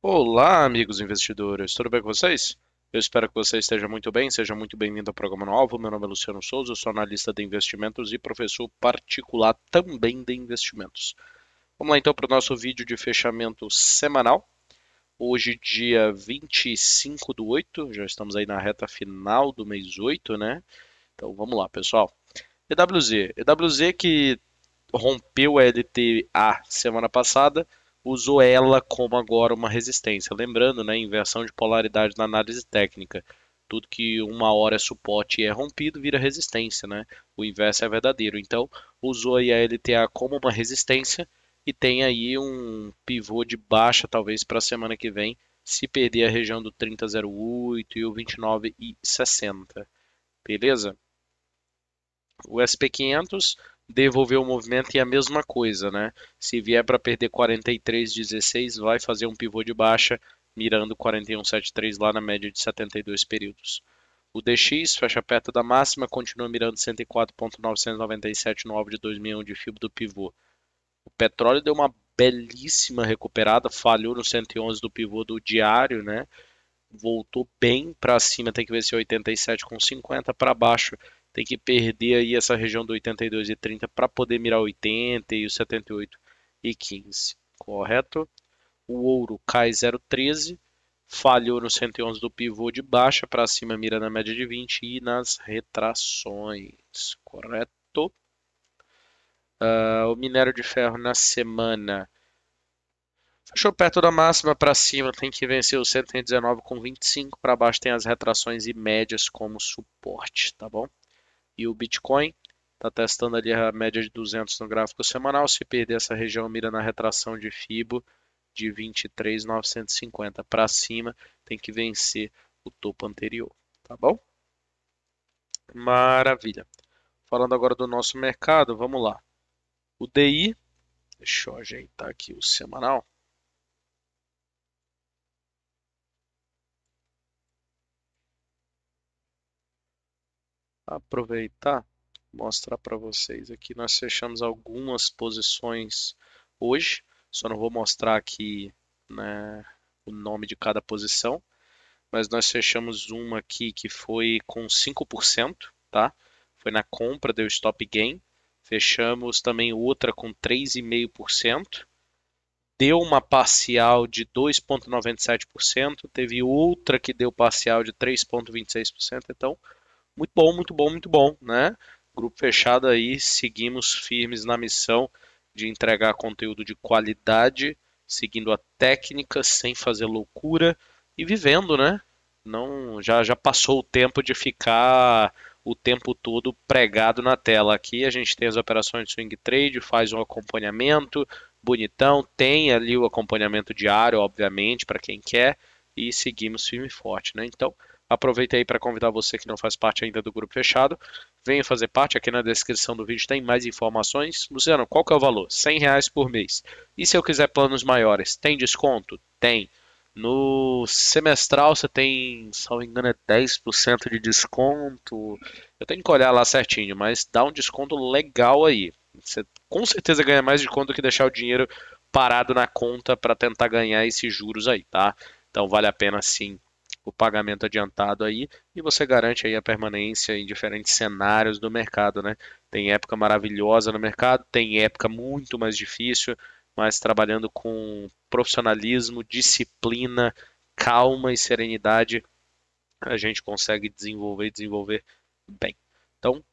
Olá, amigos investidores, tudo bem com vocês? Eu espero que você esteja muito bem, seja muito bem-vindo ao programa Novo. Meu nome é Luciano Souza, eu sou analista de investimentos e professor particular também de investimentos. Vamos lá então para o nosso vídeo de fechamento semanal. Hoje, dia 25 do 8, já estamos aí na reta final do mês 8, né? Então vamos lá, pessoal. EWZ, EWZ que rompeu a LTA semana passada, usou ela como agora uma resistência. Lembrando, né, inversão de polaridade na análise técnica. Tudo que uma hora é suporte e é rompido vira resistência, né? O inverso é verdadeiro. Então, usou aí a LTA como uma resistência e tem aí um pivô de baixa talvez para a semana que vem, se perder a região do 3008 e o 29 e 60. Beleza? O SP500 devolver o movimento e é a mesma coisa, né? Se vier para perder 43,16, vai fazer um pivô de baixa, mirando 41,73 lá na média de 72 períodos. O DX fecha perto da máxima, continua mirando 104,997 no alvo de 2001 de fibra do pivô. O petróleo deu uma belíssima recuperada, falhou no 111 do pivô do diário, né? Voltou bem para cima, tem que ver se 87,50 para baixo tem que perder aí essa região do 82 e 30 para poder mirar 80 e os 78 e 15, correto? O ouro cai 0,13, falhou no 111 do pivô de baixa para cima, mira na média de 20 e nas retrações, correto? Uh, o minério de ferro na semana fechou perto da máxima para cima, tem que vencer o 119 com 25, para baixo tem as retrações e médias como suporte, tá bom? e o Bitcoin. Está testando ali a média de 200 no gráfico semanal. Se perder essa região, mira na retração de FIBO de 23,950 para cima. Tem que vencer o topo anterior, tá bom? Maravilha. Falando agora do nosso mercado, vamos lá. O DI, deixa eu ajeitar aqui o semanal. aproveitar, mostrar para vocês aqui. Nós fechamos algumas posições hoje, só não vou mostrar aqui né, o nome de cada posição, mas nós fechamos uma aqui que foi com 5%, tá? Foi na compra, deu stop gain. Fechamos também outra com 3,5%. Deu uma parcial de 2,97%. Teve outra que deu parcial de 3,26%. Então, muito bom, muito bom, muito bom, né? Grupo fechado aí, seguimos firmes na missão de entregar conteúdo de qualidade, seguindo a técnica, sem fazer loucura e vivendo, né? Não, já, já passou o tempo de ficar o tempo todo pregado na tela. Aqui a gente tem as operações de swing trade, faz um acompanhamento bonitão, tem ali o acompanhamento diário, obviamente, para quem quer, e seguimos firme e forte, né? Então, Aproveitei para convidar você que não faz parte ainda do grupo fechado. Venha fazer parte, aqui na descrição do vídeo tem mais informações. Luciano, qual que é o valor? R$100 por mês. E se eu quiser planos maiores, tem desconto? Tem. No semestral você tem, se não me engano, é 10% de desconto. Eu tenho que olhar lá certinho, mas dá um desconto legal aí. Você com certeza ganha mais de conta que deixar o dinheiro parado na conta para tentar ganhar esses juros aí, tá? Então vale a pena sim o pagamento adiantado aí e você garante aí a permanência em diferentes cenários do mercado, né? Tem época maravilhosa no mercado, tem época muito mais difícil, mas trabalhando com profissionalismo, disciplina, calma e serenidade, a gente consegue desenvolver e desenvolver bem. Então,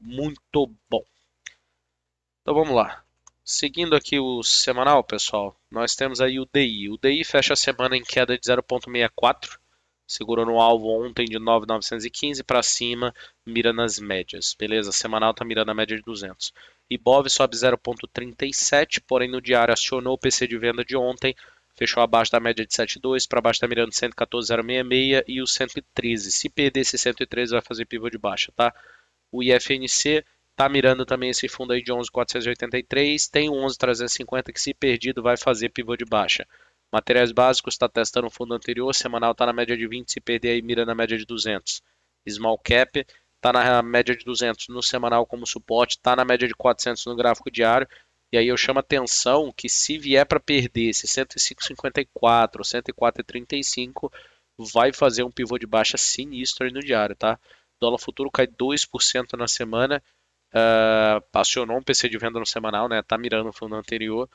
muito bom. Então vamos lá. Seguindo aqui o semanal, pessoal, nós temos aí o DI. O DI fecha a semana em queda de 0,64 segurou no alvo ontem de 9,915 para cima, mira nas médias, beleza? Semanal está mirando a média de 200. Ibov sobe 0,37, porém no diário acionou o PC de venda de ontem, fechou abaixo da média de 7,2, para baixo está mirando 114,066 e o 113. Se perder esse 113, vai fazer pivô de baixa, tá? O IFNC está mirando também esse fundo aí de 11,483, tem o 11,350 que se perdido vai fazer pivô de baixa. Materiais básicos está testando o fundo anterior, semanal está na média de 20, se perder aí mira na média de 200. Small cap está na média de 200 no semanal como suporte, está na média de 400 no gráfico diário. E aí eu chamo atenção que se vier para perder esse 105,54, 104,35, vai fazer um pivô de baixa sinistro aí no diário, tá? dólar futuro cai 2% na semana, uh, acionou um PC de venda no semanal, né? Tá mirando o fundo anterior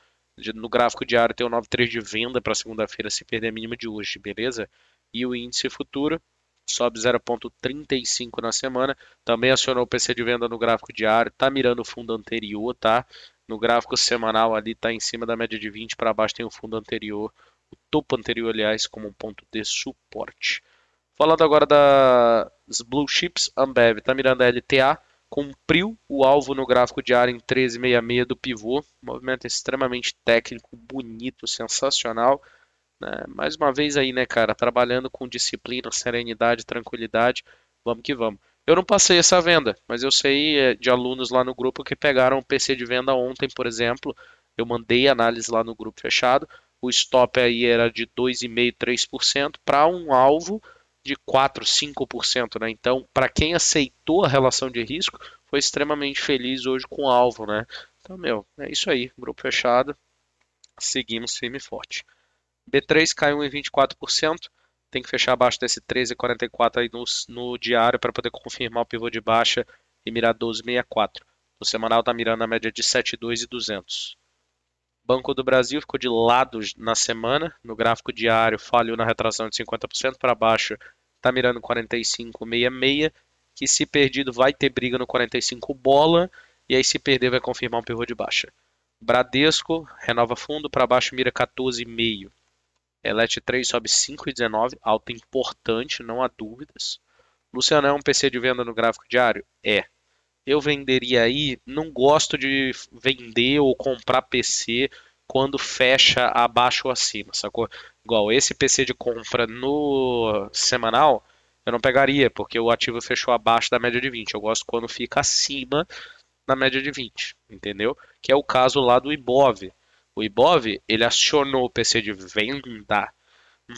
no gráfico diário tem o 93 de venda para segunda-feira se perder a mínima de hoje, beleza? E o índice futuro sobe 0.35 na semana, também acionou o PC de venda no gráfico diário, tá mirando o fundo anterior, tá? No gráfico semanal ali tá em cima da média de 20 para baixo tem o fundo anterior, o topo anterior, aliás, como um ponto de suporte. Falando agora das blue chips, Ambev tá mirando a LTA cumpriu o alvo no gráfico de área em 13,66 do pivô. Movimento extremamente técnico, bonito, sensacional. Né? Mais uma vez aí, né, cara? Trabalhando com disciplina, serenidade, tranquilidade. Vamos que vamos. Eu não passei essa venda, mas eu sei é, de alunos lá no grupo que pegaram o PC de venda ontem, por exemplo. Eu mandei análise lá no grupo fechado. O stop aí era de 2,5%, 3% para um alvo de 4%, 5%. Né? Então, para quem aceitou a relação de risco, foi extremamente feliz hoje com o alvo. Né? Então, meu, é isso aí. Grupo fechado. Seguimos firme e forte. B3 caiu em 24%. Tem que fechar abaixo desse 13,44 aí no, no diário para poder confirmar o pivô de baixa e mirar 12,64. No semanal está mirando a média de 7,2 e Banco do Brasil ficou de lado na semana. No gráfico diário, falhou na retração de 50% para baixo Tá mirando 45,66, que se perdido vai ter briga no 45 bola, e aí se perder vai confirmar um pivô de baixa. Bradesco renova fundo, para baixo mira 14,5. Elete 3 sobe 5,19, alta importante, não há dúvidas. Luciano, é um PC de venda no gráfico diário? É. Eu venderia aí, não gosto de vender ou comprar PC, quando fecha abaixo ou acima, sacou? Igual esse PC de compra no semanal, eu não pegaria, porque o ativo fechou abaixo da média de 20. Eu gosto quando fica acima da média de 20, entendeu? Que é o caso lá do Ibov. O Ibov, ele acionou o PC de venda,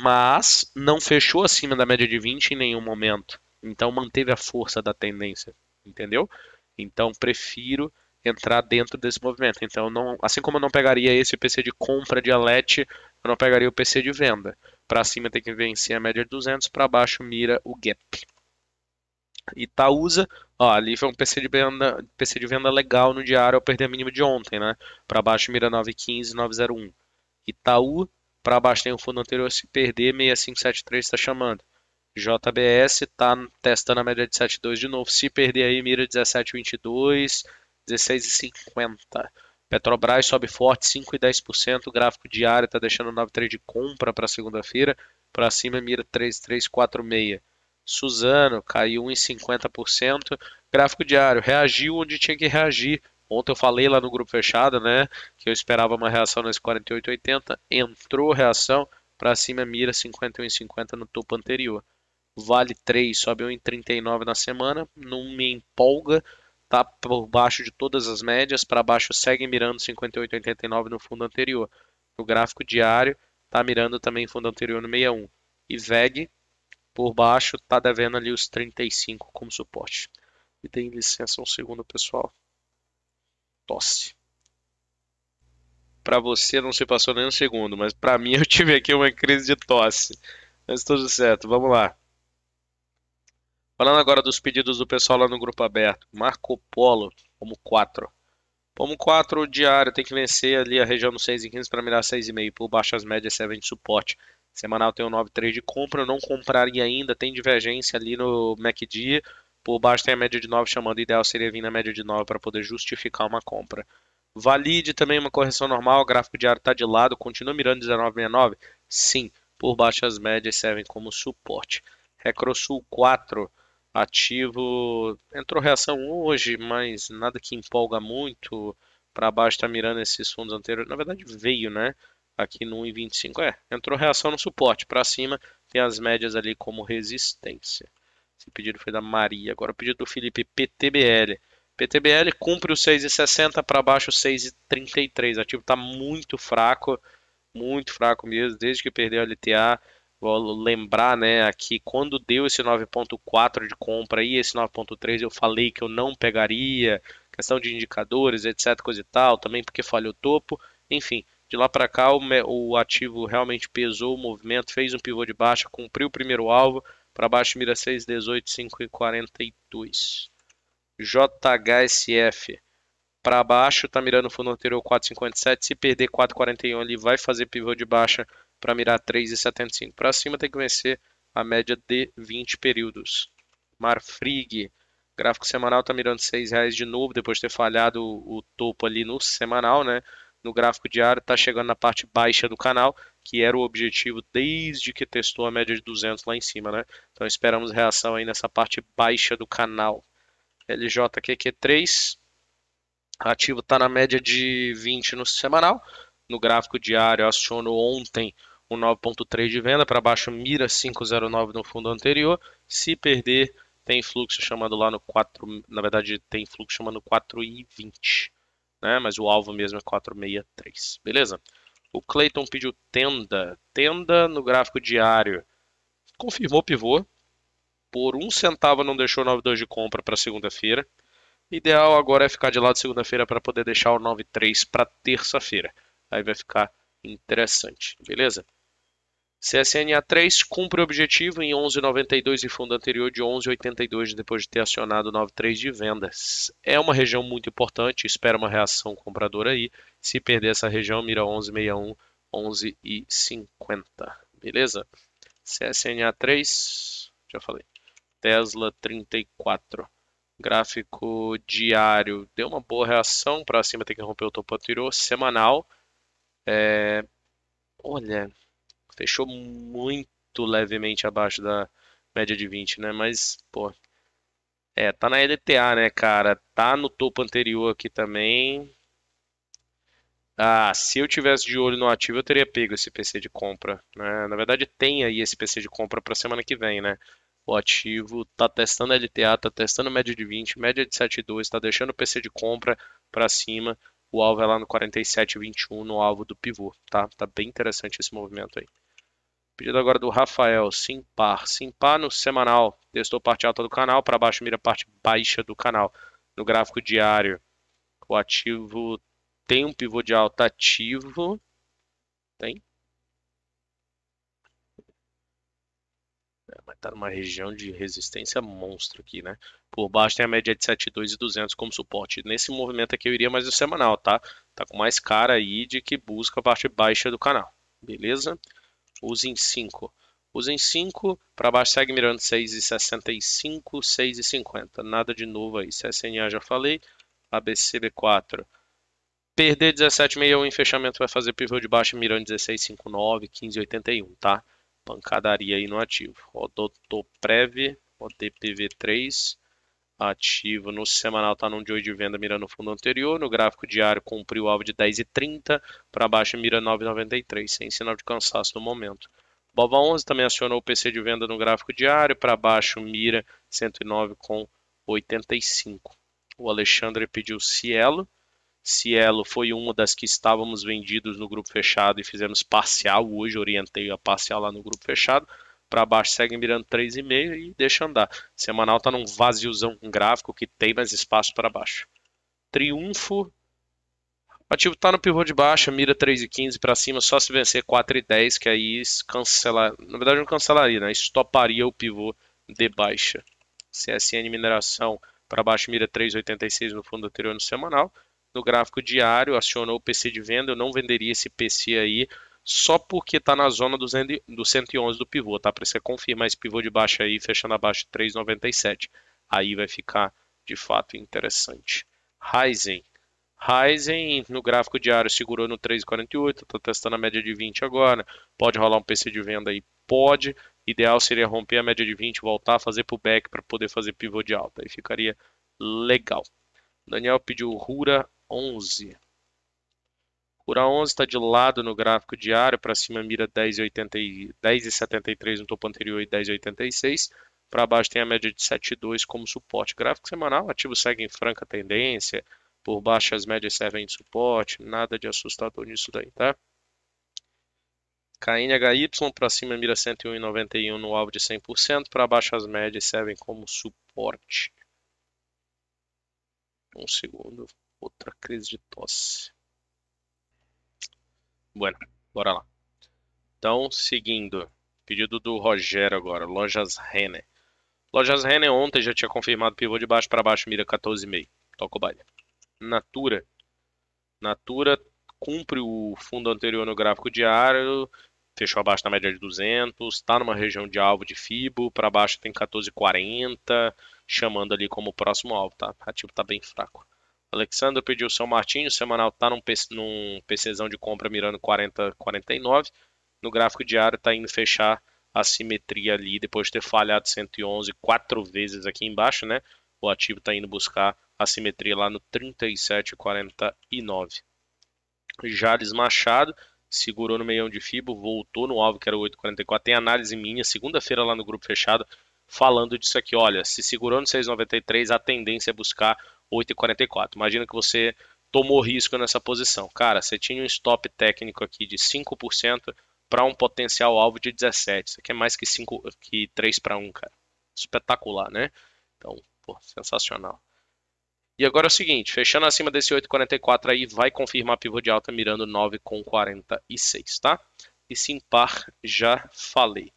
mas não fechou acima da média de 20 em nenhum momento. Então manteve a força da tendência, entendeu? Então prefiro entrar dentro desse movimento. Então, não, assim como eu não pegaria esse PC de compra de Alete, eu não pegaria o PC de venda. Para cima tem que vencer a média de 200, para baixo mira o gap. Itaúsa, ó, ali foi um PC de venda, PC de venda legal no diário ao perder a mínima de ontem, né? Para baixo mira 915, 901. Itaú, para baixo tem o fundo anterior se perder 6573 está chamando. JBS está testando a média de 72 de novo. Se perder aí mira 1722. 16,50. Petrobras sobe forte, 5,10%. gráfico diário está deixando 9,3 de compra para segunda-feira. Para cima, mira 3,346. Suzano caiu 1,50%. Gráfico diário reagiu onde tinha que reagir. Ontem eu falei lá no grupo fechado, né, que eu esperava uma reação nesse 48,80. Entrou reação para cima, mira 51,50 no topo anterior. Vale 3 sobe 1,39 na semana, não me empolga está por baixo de todas as médias, para baixo segue mirando 58,89 no fundo anterior. no gráfico diário está mirando também fundo anterior no 61. E VEG, por baixo, está devendo ali os 35 como suporte. E tem licença um segundo, pessoal. Tosse. Para você não se passou nem um segundo, mas para mim eu tive aqui uma crise de tosse. Mas tudo certo, vamos lá. Falando agora dos pedidos do pessoal lá no grupo aberto. Marco Polo, como 4. Como 4 diário, tem que vencer ali a região dos 6 e 15 para mirar 6,5. Por baixas médias servem de suporte. Semanal tem o 9,3 de compra, eu não compraria ainda, tem divergência ali no MACD. Por baixo tem a média de 9 chamando, ideal seria vir na média de 9 para poder justificar uma compra. Valide também uma correção normal, o gráfico diário está de lado, continua mirando 19,69? Sim, por baixas médias servem como suporte. Recrosul 4, ativo. Entrou reação hoje, mas nada que empolga muito. Para baixo está mirando esses fundos anteriores. Na verdade, veio, né? Aqui no 1,25. É, entrou reação no suporte. Para cima tem as médias ali como resistência. Esse pedido foi da Maria. Agora o pedido do Felipe PTBL. PTBL cumpre o 6,60 para baixo 6,33. ativo está muito fraco, muito fraco mesmo, desde que perdeu a LTA. Vou lembrar, né, aqui quando deu esse 9.4 de compra e esse 9.3 eu falei que eu não pegaria, questão de indicadores, etc, coisa e tal, também porque falhou o topo, enfim, de lá para cá o, o, ativo realmente pesou o movimento, fez um pivô de baixa, cumpriu o primeiro alvo, para baixo mira 6, 18, 5 e 42. JHSF para baixo, está mirando o fundo anterior 4,57, se perder 4,41 ali vai fazer pivô de baixa para mirar 3,75 para cima, tem que vencer a média de 20 períodos. Marfrig, gráfico semanal, está mirando R$ reais de novo, depois de ter falhado o, o topo ali no semanal, né? No gráfico diário, está chegando na parte baixa do canal, que era o objetivo desde que testou a média de 200 lá em cima, né? Então esperamos reação aí nessa parte baixa do canal. LJQQ3, ativo está na média de 20 no semanal, no gráfico diário acionou ontem um 9.3 de venda, para baixo mira 509 no fundo anterior, se perder tem fluxo chamando lá no 4, na verdade tem fluxo chamando 4,20, né? mas o alvo mesmo é 4,63, beleza? O Clayton pediu tenda, tenda no gráfico diário, confirmou pivô, por um centavo não deixou 9,2 de compra para segunda-feira, ideal agora é ficar de lado segunda-feira para poder deixar o 9,3 para terça-feira, aí vai ficar interessante, beleza? CSNA3 cumpre o objetivo em 11,92 e fundo anterior de 11,82 depois de ter acionado 9,3 de vendas. É uma região muito importante, espera uma reação compradora aí. Se perder essa região, mira 11,61, 11,50. Beleza? CSNA3, já falei. Tesla 34. Gráfico diário, deu uma boa reação, para cima tem que romper o topo anterior. Semanal, é... olha fechou muito levemente abaixo da média de 20, né? Mas, pô. É, tá na EDTA, né, cara? Tá no topo anterior aqui também. Ah, se eu tivesse de olho no ativo, eu teria pego esse PC de compra. Né? Na verdade, tem aí esse PC de compra para semana que vem, né? O ativo tá testando LTA, tá testando média de 20, média de 7,2, tá deixando o PC de compra para cima. O alvo é lá no 47,21, no alvo do pivô, tá? Tá bem interessante esse movimento aí. Pedido agora do Rafael, Simpar. Simpar no semanal, testou parte alta do canal, para baixo mira parte baixa do canal. No gráfico diário, o ativo tem um pivô de alta ativo. Tem? É, mas está numa região de resistência monstro aqui, né? Por baixo tem a média de 72 e 200 como suporte. Nesse movimento aqui eu iria mais no semanal, tá? Tá com mais cara aí de que busca a parte baixa do canal. Beleza? usem 5. Usem 5, para baixo segue mirando 6,65, 6,50. Nada de novo aí. CSNA já falei. ABCB4. Perder 17,61 em fechamento vai fazer pivô de baixo mirando 16,59, 15,81, tá? Pancadaria aí no ativo. Odotoprev, ODPV3, ativo no semanal está num dia de venda mirando o fundo anterior, no gráfico diário cumpriu o alvo de 10,30 para baixo mira 9,93, sem sinal de cansaço no momento. Bova 11 também acionou o PC de venda no gráfico diário, para baixo mira 109,85. O Alexandre pediu Cielo. Cielo foi uma das que estávamos vendidos no grupo fechado e fizemos parcial hoje, orientei a parcial lá no grupo fechado para baixo segue mirando 3,5 e deixa andar. Semanal está num vaziozão gráfico que tem mais espaço para baixo. Triunfo. O ativo está no pivô de baixa mira 3,15 para cima, só se vencer 4,10, que aí cancela. Na verdade, não cancelaria, né? Estoparia o pivô de baixa. CSN Mineração para baixo, mira 3,86 no fundo anterior no semanal. No gráfico diário, acionou o PC de venda. Eu não venderia esse PC aí só porque está na zona do, do 111 do pivô, tá? Para você confirmar esse pivô de baixo aí, fechando abaixo de 3,97. Aí vai ficar, de fato, interessante. Ryzen. Ryzen no gráfico diário segurou no 3,48, Está testando a média de 20 agora. Pode rolar um PC de venda aí? Pode. Ideal seria romper a média de 20, voltar, fazer pullback para poder fazer pivô de alta. Aí ficaria legal. Daniel pediu Rura 11. Cura 11 está de lado no gráfico diário, para cima mira 10,73 10, no topo anterior e 10,86. Para baixo tem a média de 7,2 como suporte. Gráfico semanal, ativo segue em franca tendência. Por baixo as médias servem de suporte, nada de assustador nisso daí, tá? KNHY para cima mira 101,91 no alvo de 100%, para baixo as médias servem como suporte. Um segundo, outra crise de tosse. Bueno, bora lá. Então, seguindo. Pedido do Rogério agora, Lojas Renner. Lojas Renner ontem já tinha confirmado pivô de baixo para baixo, mira 14,5. Toca o baile. Natura. Natura cumpre o fundo anterior no gráfico diário, fechou abaixo da média de 200, está numa região de alvo de FIBO, para baixo tem 14,40, chamando ali como próximo alvo, tá? ativo está bem fraco. Alexandre pediu São Martinho, semanal está num, PC, num PCzão de compra mirando 40, 49. No gráfico diário está indo fechar a simetria ali, depois de ter falhado 111 quatro vezes aqui embaixo, né? O ativo está indo buscar a simetria lá no 37,49. Jales Machado segurou no meião de Fibo, voltou no alvo que era 8,44. Tem análise minha, segunda-feira lá no grupo fechado, falando disso aqui. Olha, se segurou no 6,93, a tendência é buscar 8,44. Imagina que você tomou risco nessa posição. Cara, você tinha um stop técnico aqui de 5% para um potencial alvo de 17%. Isso aqui é mais que, 5, que 3 para 1, cara. Espetacular, né? Então, pô, sensacional. E agora é o seguinte, fechando acima desse 8,44 aí, vai confirmar pivô de alta mirando 9,46, tá? E sim par, já falei.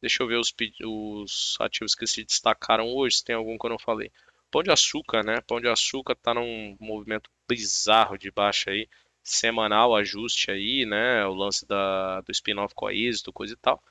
Deixa eu ver os, os ativos que se destacaram hoje, se tem algum que eu não falei. Pão de Açúcar, né? Pão de Açúcar está num movimento bizarro de baixa aí, semanal, ajuste aí, né? O lance da, do spin-off com a Êxito, coisa e tal.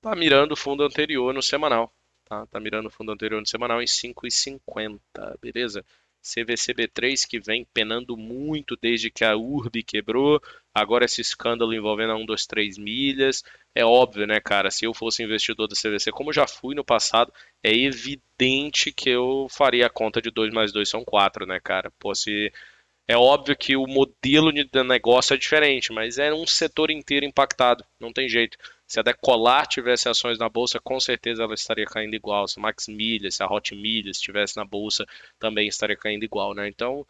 Tá mirando o fundo anterior no semanal, tá? Tá mirando o fundo anterior no semanal em 5,50, beleza? CVCB3 que vem penando muito desde que a URB quebrou, agora esse escândalo envolvendo a 3 milhas. É óbvio, né, cara? Se eu fosse investidor da CVC, como já fui no passado, é evidente que eu faria a conta de 2 mais 2 são 4, né, cara? Pô, se é óbvio que o modelo de negócio é diferente, mas é um setor inteiro impactado, não tem jeito. Se a Decolar tivesse ações na bolsa, com certeza ela estaria caindo igual. Se a Max Milha, se a Hot Milha estivesse na bolsa, também estaria caindo igual, né? Então,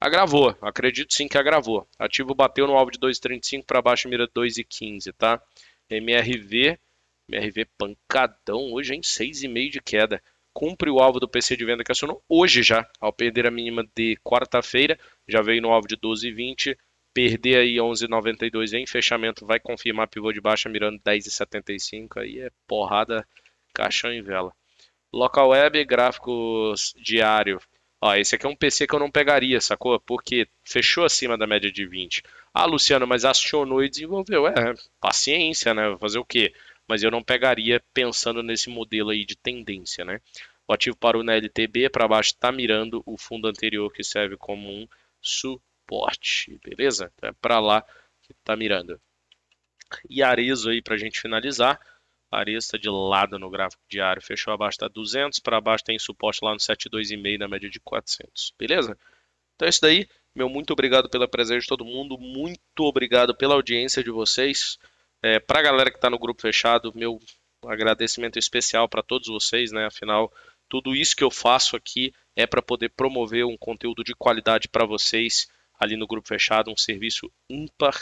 agravou. Acredito sim que agravou. Ativo bateu no alvo de 2,35 para baixo, mira 2,15, tá? MRV, MRV pancadão hoje em 6,5 de queda. Cumpre o alvo do PC de venda que acionou hoje já, ao perder a mínima de quarta-feira, já veio no alvo de 12,20 perder aí 11,92 em fechamento, vai confirmar pivô de baixa mirando 10,75, aí é porrada, caixão em vela. Local web, gráficos diário. Ó, esse aqui é um PC que eu não pegaria, sacou? Porque fechou acima da média de 20. Ah, Luciano, mas acionou e desenvolveu. É, paciência, né? Fazer o quê? Mas eu não pegaria pensando nesse modelo aí de tendência, né? O ativo parou na LTB, para baixo está mirando o fundo anterior que serve como um suporte suporte, beleza? Então é para lá que está mirando. E Arezo aí para a gente finalizar. Arezo está de lado no gráfico diário, fechou abaixo da 200, para baixo tem suporte lá no 72,5 na média de 400, beleza? Então é isso daí. Meu muito obrigado pela presença de todo mundo, muito obrigado pela audiência de vocês. É, para a galera que está no grupo fechado, meu agradecimento especial para todos vocês, né? Afinal, tudo isso que eu faço aqui é para poder promover um conteúdo de qualidade para vocês ali no grupo fechado, um serviço ímpar.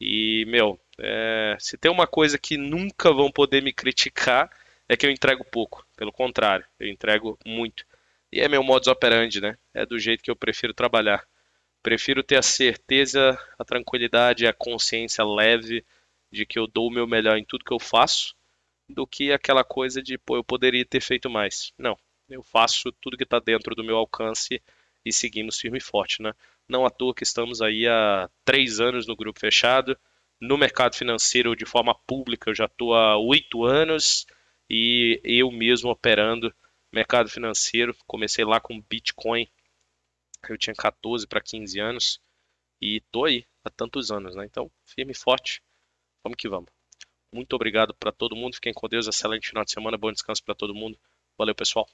E, meu, é, se tem uma coisa que nunca vão poder me criticar, é que eu entrego pouco. Pelo contrário, eu entrego muito. E é meu modus operandi, né? É do jeito que eu prefiro trabalhar. Prefiro ter a certeza, a tranquilidade, a consciência leve de que eu dou o meu melhor em tudo que eu faço, do que aquela coisa de, pô, eu poderia ter feito mais. Não, eu faço tudo que está dentro do meu alcance e seguimos firme e forte, né? Não à toa que estamos aí há três anos no grupo fechado. No mercado financeiro, de forma pública, eu já estou há oito anos e eu mesmo operando mercado financeiro. Comecei lá com Bitcoin, eu tinha 14 para 15 anos e estou aí há tantos anos, né? Então, firme e forte, vamos que vamos. Muito obrigado para todo mundo, fiquem com Deus, excelente final de semana, bom descanso para todo mundo. Valeu, pessoal.